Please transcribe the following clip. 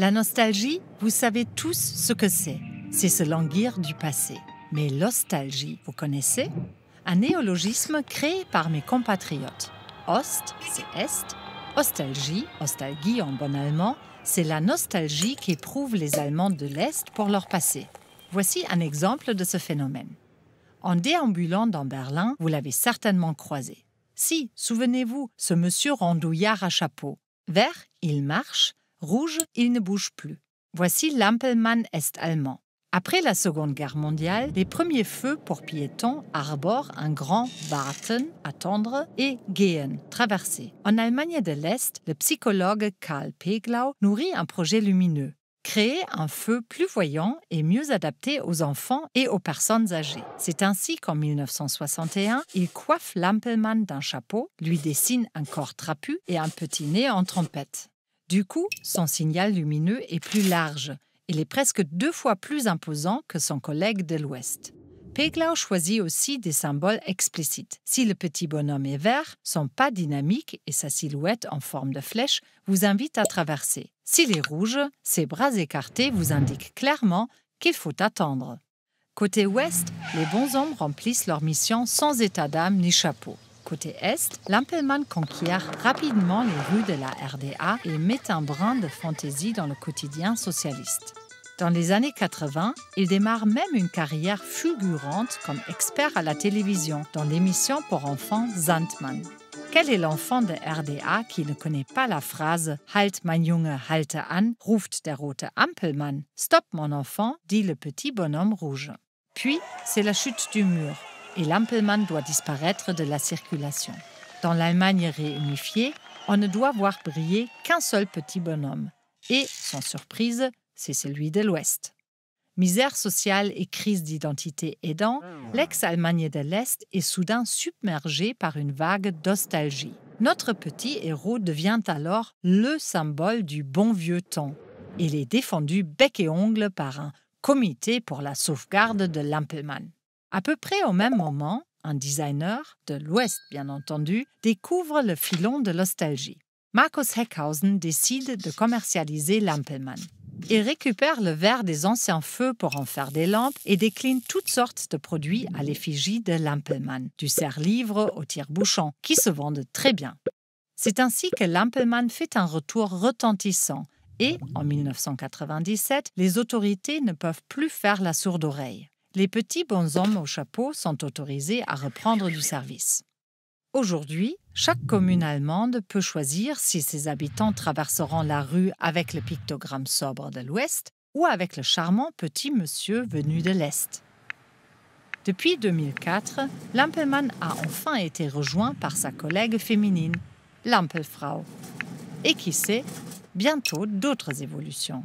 La nostalgie, vous savez tous ce que c'est. C'est ce languir du passé. Mais l'ostalgie, vous connaissez Un néologisme créé par mes compatriotes. Ost, c'est Est. Ostalgie, ostalgie en bon allemand, c'est la nostalgie qu'éprouvent les Allemands de l'Est pour leur passé. Voici un exemple de ce phénomène. En déambulant dans Berlin, vous l'avez certainement croisé. Si, souvenez-vous, ce monsieur rondouillard à chapeau. Vert, il marche, Rouge, il ne bouge plus. Voici l'Ampelmann est allemand. Après la Seconde Guerre mondiale, les premiers feux pour piétons arborent un grand warten, attendre, et gehen, traverser. En Allemagne de l'Est, le psychologue Karl Peglau nourrit un projet lumineux créer un feu plus voyant et mieux adapté aux enfants et aux personnes âgées. C'est ainsi qu'en 1961, il coiffe l'Ampelmann d'un chapeau, lui dessine un corps trapu et un petit nez en trompette. Du coup, son signal lumineux est plus large. Il est presque deux fois plus imposant que son collègue de l'Ouest. Peglau choisit aussi des symboles explicites. Si le petit bonhomme est vert, son pas dynamique et sa silhouette en forme de flèche vous invitent à traverser. S'il est rouge, ses bras écartés vous indiquent clairement qu'il faut attendre. Côté ouest, les bonshommes remplissent leur mission sans état d'âme ni chapeau côté est, Lampelmann conquiert rapidement les rues de la RDA et met un brin de fantaisie dans le quotidien socialiste. Dans les années 80, il démarre même une carrière fulgurante comme expert à la télévision dans l'émission pour enfants Zantmann. Quel est l'enfant de RDA qui ne connaît pas la phrase Halt mein Junge, halte an, ruft der rote Ampelmann. Stop mon enfant, dit le petit bonhomme rouge. Puis, c'est la chute du mur, et l'Ampelmann doit disparaître de la circulation. Dans l'Allemagne réunifiée, on ne doit voir briller qu'un seul petit bonhomme. Et, sans surprise, c'est celui de l'Ouest. Misère sociale et crise d'identité aidant, l'ex-Allemagne de l'Est est soudain submergée par une vague d'ostalgie. Notre petit héros devient alors le symbole du bon vieux temps. Il est défendu bec et ongle par un comité pour la sauvegarde de l'Ampelmann. À peu près au même moment, un designer, de l'Ouest bien entendu, découvre le filon de l'ostalgie. Markus Heckhausen décide de commercialiser l'Ampelmann. Il récupère le verre des anciens feux pour en faire des lampes et décline toutes sortes de produits à l'effigie de l'Ampelmann, du serre-livre au tire-bouchon, qui se vendent très bien. C'est ainsi que l'Ampelmann fait un retour retentissant et, en 1997, les autorités ne peuvent plus faire la sourde oreille les petits bonshommes au chapeau sont autorisés à reprendre du service. Aujourd'hui, chaque commune allemande peut choisir si ses habitants traverseront la rue avec le pictogramme sobre de l'Ouest ou avec le charmant petit monsieur venu de l'Est. Depuis 2004, l'Ampelmann a enfin été rejoint par sa collègue féminine, l'Ampelfrau. Et qui sait, bientôt d'autres évolutions.